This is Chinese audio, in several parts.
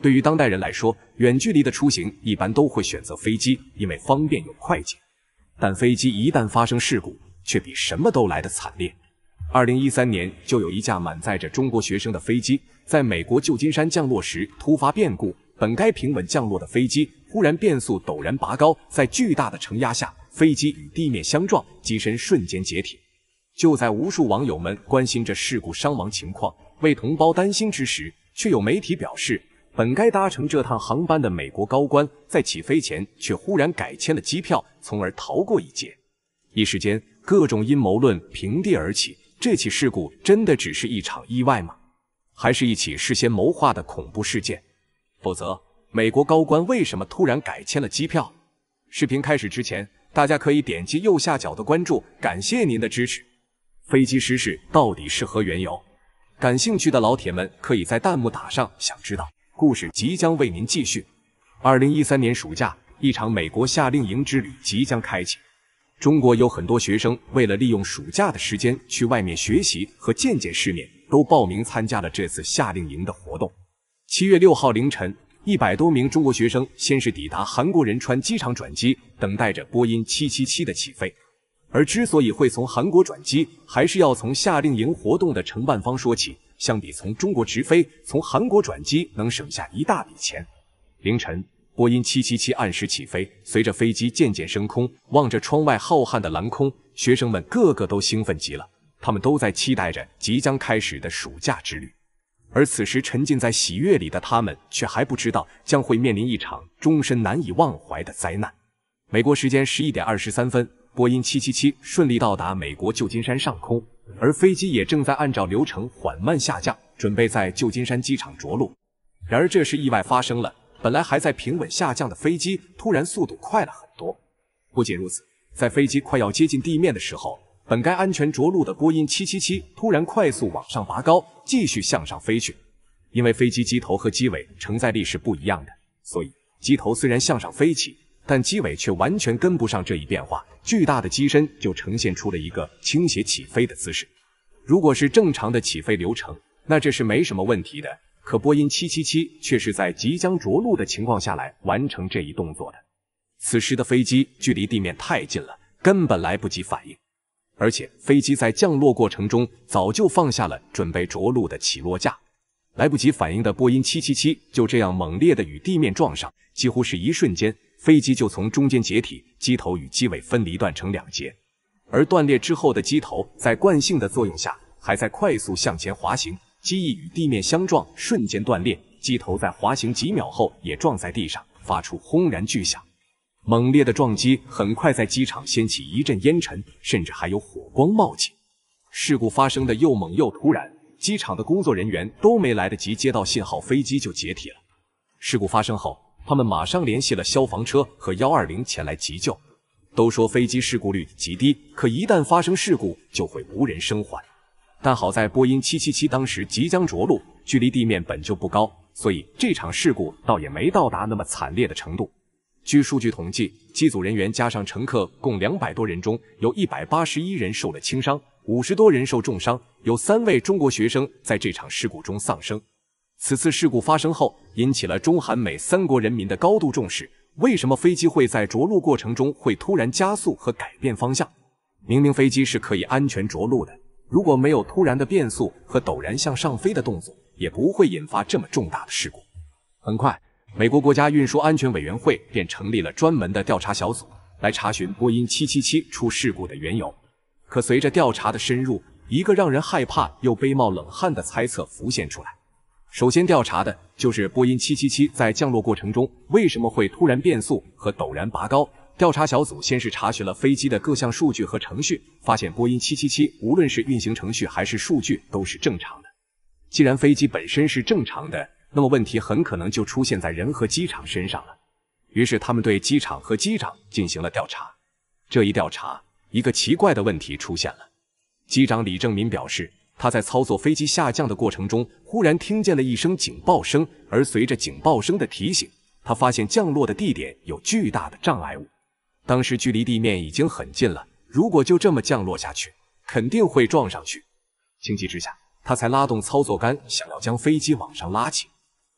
对于当代人来说，远距离的出行一般都会选择飞机，因为方便又快捷。但飞机一旦发生事故，却比什么都来得惨烈。二零一三年，就有一架满载着中国学生的飞机在美国旧金山降落时突发变故，本该平稳降落的飞机忽然变速，陡然拔高，在巨大的承压下，飞机与地面相撞，机身瞬间解体。就在无数网友们关心着事故伤亡情况，为同胞担心之时，却有媒体表示。本该搭乘这趟航班的美国高官，在起飞前却忽然改签了机票，从而逃过一劫。一时间，各种阴谋论平地而起。这起事故真的只是一场意外吗？还是一起事先谋划的恐怖事件？否则，美国高官为什么突然改签了机票？视频开始之前，大家可以点击右下角的关注，感谢您的支持。飞机失事到底是何缘由？感兴趣的老铁们，可以在弹幕打上“想知道”。故事即将为您继续。二零一三年暑假，一场美国夏令营之旅即将开启。中国有很多学生为了利用暑假的时间去外面学习和见见世面，都报名参加了这次夏令营的活动。七月六号凌晨，一百多名中国学生先是抵达韩国仁川机场转机，等待着波音七七七的起飞。而之所以会从韩国转机，还是要从夏令营活动的承办方说起。相比从中国直飞，从韩国转机能省下一大笔钱。凌晨，波音777按时起飞。随着飞机渐渐升空，望着窗外浩瀚的蓝空，学生们个个都兴奋极了。他们都在期待着即将开始的暑假之旅。而此时沉浸在喜悦里的他们，却还不知道将会面临一场终身难以忘怀的灾难。美国时间十一点二十三分。波音777顺利到达美国旧金山上空，而飞机也正在按照流程缓慢下降，准备在旧金山机场着陆。然而，这时意外发生了：本来还在平稳下降的飞机，突然速度快了很多。不仅如此，在飞机快要接近地面的时候，本该安全着陆的波音777突然快速往上拔高，继续向上飞去。因为飞机机头和机尾承载力是不一样的，所以机头虽然向上飞起。但机尾却完全跟不上这一变化，巨大的机身就呈现出了一个倾斜起飞的姿势。如果是正常的起飞流程，那这是没什么问题的。可波音777却是在即将着陆的情况下来完成这一动作的。此时的飞机距离地面太近了，根本来不及反应。而且飞机在降落过程中早就放下了准备着陆的起落架，来不及反应的波音777就这样猛烈地与地面撞上，几乎是一瞬间。飞机就从中间解体，机头与机尾分离，断成两截。而断裂之后的机头，在惯性的作用下，还在快速向前滑行。机翼与地面相撞，瞬间断裂。机头在滑行几秒后，也撞在地上，发出轰然巨响。猛烈的撞击很快在机场掀起一阵烟尘，甚至还有火光冒起。事故发生的又猛又突然，机场的工作人员都没来得及接到信号，飞机就解体了。事故发生后。他们马上联系了消防车和幺二零前来急救。都说飞机事故率极低，可一旦发生事故就会无人生还。但好在波音七七七当时即将着陆，距离地面本就不高，所以这场事故倒也没到达那么惨烈的程度。据数据统计，机组人员加上乘客共两百多人中，有一百八十一人受了轻伤，五十多人受重伤，有三位中国学生在这场事故中丧生。此次事故发生后，引起了中、韩、美三国人民的高度重视。为什么飞机会在着陆过程中会突然加速和改变方向？明明飞机是可以安全着陆的，如果没有突然的变速和陡然向上飞的动作，也不会引发这么重大的事故。很快，美国国家运输安全委员会便成立了专门的调查小组，来查询波音777出事故的缘由。可随着调查的深入，一个让人害怕又背冒冷汗的猜测浮现出来。首先调查的就是波音777在降落过程中为什么会突然变速和陡然拔高？调查小组先是查询了飞机的各项数据和程序，发现波音777无论是运行程序还是数据都是正常的。既然飞机本身是正常的，那么问题很可能就出现在人和机场身上了。于是他们对机场和机长进行了调查。这一调查，一个奇怪的问题出现了。机长李正民表示。他在操作飞机下降的过程中，忽然听见了一声警报声，而随着警报声的提醒，他发现降落的地点有巨大的障碍物。当时距离地面已经很近了，如果就这么降落下去，肯定会撞上去。情急之下，他才拉动操作杆，想要将飞机往上拉起，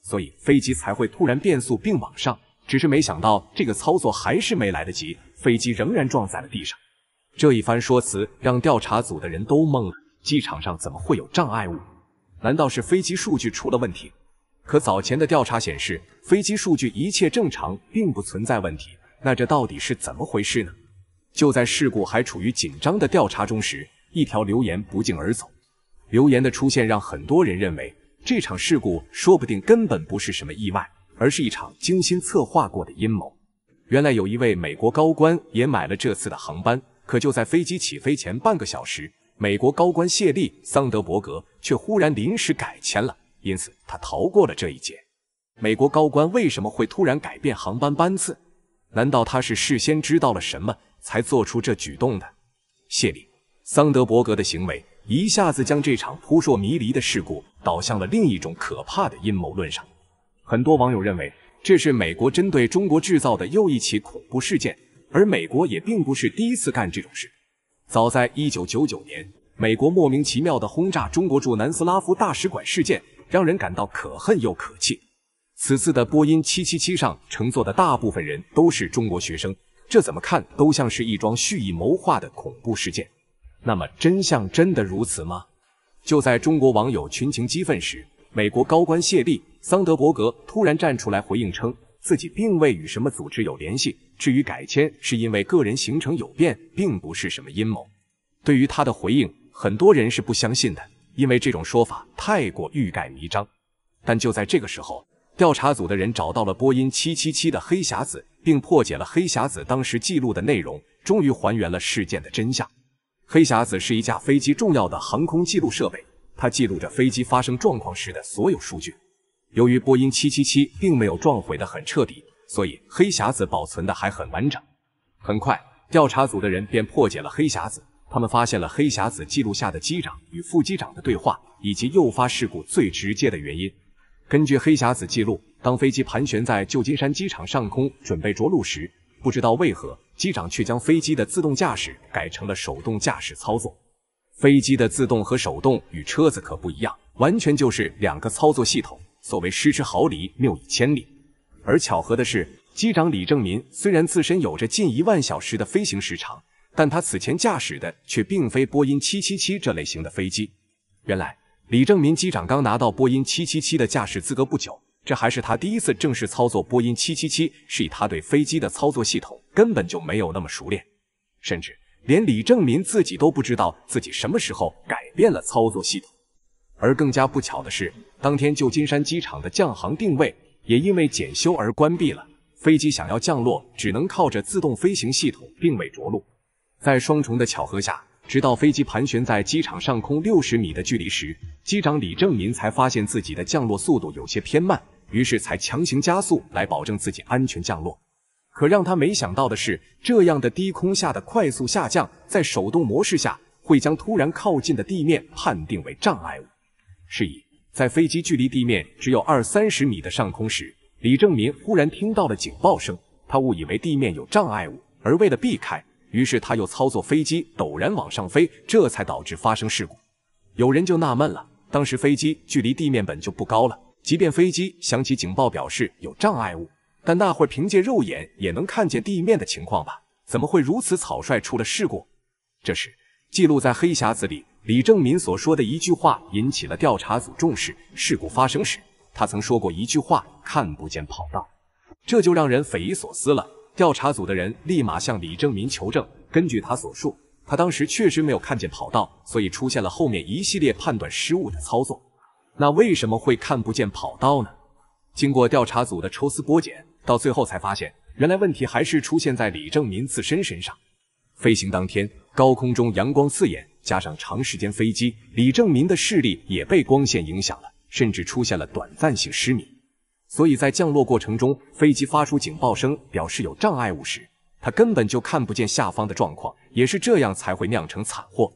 所以飞机才会突然变速并往上。只是没想到，这个操作还是没来得及，飞机仍然撞在了地上。这一番说辞让调查组的人都懵了。机场上怎么会有障碍物？难道是飞机数据出了问题？可早前的调查显示，飞机数据一切正常，并不存在问题。那这到底是怎么回事呢？就在事故还处于紧张的调查中时，一条留言不胫而走。留言的出现让很多人认为，这场事故说不定根本不是什么意外，而是一场精心策划过的阴谋。原来，有一位美国高官也买了这次的航班，可就在飞机起飞前半个小时。美国高官谢利·桑德伯格却忽然临时改签了，因此他逃过了这一劫。美国高官为什么会突然改变航班班次？难道他是事先知道了什么才做出这举动的？谢利·桑德伯格的行为一下子将这场扑朔迷离的事故导向了另一种可怕的阴谋论上。很多网友认为这是美国针对中国制造的又一起恐怖事件，而美国也并不是第一次干这种事。早在一九九九年，美国莫名其妙的轰炸中国驻南斯拉夫大使馆事件，让人感到可恨又可气。此次的波音七七七上乘坐的大部分人都是中国学生，这怎么看都像是一桩蓄意谋划的恐怖事件。那么，真相真的如此吗？就在中国网友群情激愤时，美国高官谢利·桑德伯格突然站出来回应称，自己并未与什么组织有联系。至于改签，是因为个人行程有变，并不是什么阴谋。对于他的回应，很多人是不相信的，因为这种说法太过欲盖弥彰。但就在这个时候，调查组的人找到了波音777的黑匣子，并破解了黑匣子当时记录的内容，终于还原了事件的真相。黑匣子是一架飞机重要的航空记录设备，它记录着飞机发生状况时的所有数据。由于波音777并没有撞毁的很彻底。所以黑匣子保存的还很完整。很快，调查组的人便破解了黑匣子，他们发现了黑匣子记录下的机长与副机长的对话，以及诱发事故最直接的原因。根据黑匣子记录，当飞机盘旋在旧金山机场上空准备着陆时，不知道为何机长却将飞机的自动驾驶改成了手动驾驶操作。飞机的自动和手动与车子可不一样，完全就是两个操作系统。所谓失之毫厘，谬以千里。而巧合的是，机长李正民虽然自身有着近一万小时的飞行时长，但他此前驾驶的却并非波音777这类型的飞机。原来，李正民机长刚拿到波音777的驾驶资格不久，这还是他第一次正式操作波音777，是以他对飞机的操作系统根本就没有那么熟练，甚至连李正民自己都不知道自己什么时候改变了操作系统。而更加不巧的是，当天旧金山机场的降航定位。也因为检修而关闭了。飞机想要降落，只能靠着自动飞行系统，并未着陆。在双重的巧合下，直到飞机盘旋在机场上空六十米的距离时，机长李正民才发现自己的降落速度有些偏慢，于是才强行加速来保证自己安全降落。可让他没想到的是，这样的低空下的快速下降，在手动模式下会将突然靠近的地面判定为障碍物，是以。在飞机距离地面只有二三十米的上空时，李正民忽然听到了警报声，他误以为地面有障碍物，而为了避开，于是他又操作飞机陡然往上飞，这才导致发生事故。有人就纳闷了：当时飞机距离地面本就不高了，即便飞机响起警报表示有障碍物，但那会凭借肉眼也能看见地面的情况吧？怎么会如此草率出了事故？这时，记录在黑匣子里。李正民所说的一句话引起了调查组重视。事故发生时，他曾说过一句话：“看不见跑道。”这就让人匪夷所思了。调查组的人立马向李正民求证。根据他所述，他当时确实没有看见跑道，所以出现了后面一系列判断失误的操作。那为什么会看不见跑道呢？经过调查组的抽丝剥茧，到最后才发现，原来问题还是出现在李正民自身身上。飞行当天。高空中阳光刺眼，加上长时间飞机，李正民的视力也被光线影响了，甚至出现了短暂性失明。所以在降落过程中，飞机发出警报声表示有障碍物时，他根本就看不见下方的状况，也是这样才会酿成惨祸。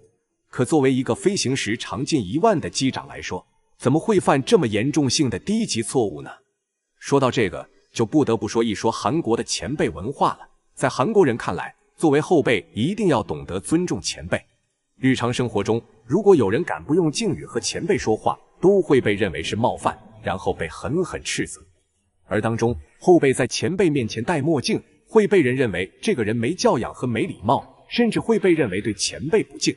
可作为一个飞行时长近一万的机长来说，怎么会犯这么严重性的低级错误呢？说到这个，就不得不说一说韩国的前辈文化了。在韩国人看来，作为后辈，一定要懂得尊重前辈。日常生活中，如果有人敢不用敬语和前辈说话，都会被认为是冒犯，然后被狠狠斥责。而当中，后辈在前辈面前戴墨镜，会被人认为这个人没教养和没礼貌，甚至会被认为对前辈不敬。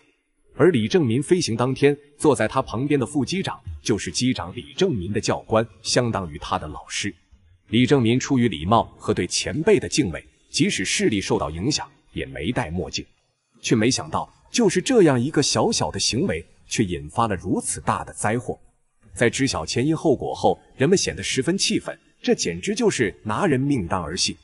而李正民飞行当天，坐在他旁边的副机长就是机长李正民的教官，相当于他的老师。李正民出于礼貌和对前辈的敬畏，即使视力受到影响。也没戴墨镜，却没想到就是这样一个小小的行为，却引发了如此大的灾祸。在知晓前因后果后，人们显得十分气愤，这简直就是拿人命当儿戏。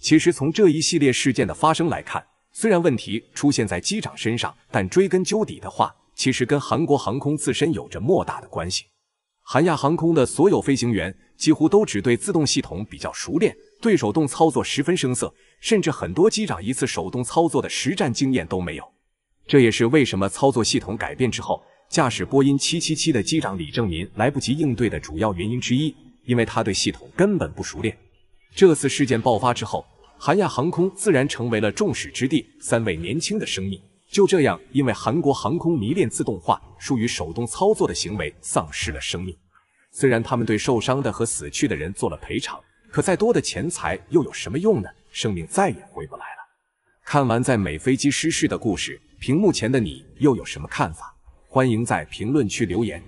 其实从这一系列事件的发生来看，虽然问题出现在机长身上，但追根究底的话，其实跟韩国航空自身有着莫大的关系。韩亚航空的所有飞行员几乎都只对自动系统比较熟练。对手动操作十分生涩，甚至很多机长一次手动操作的实战经验都没有。这也是为什么操作系统改变之后，驾驶波音七七七的机长李正民来不及应对的主要原因之一，因为他对系统根本不熟练。这次事件爆发之后，韩亚航空自然成为了众矢之的。三位年轻的生命就这样，因为韩国航空迷恋自动化、疏于手动操作的行为，丧失了生命。虽然他们对受伤的和死去的人做了赔偿。可再多的钱财又有什么用呢？生命再也回不来了。看完在美飞机失事的故事，屏幕前的你又有什么看法？欢迎在评论区留言。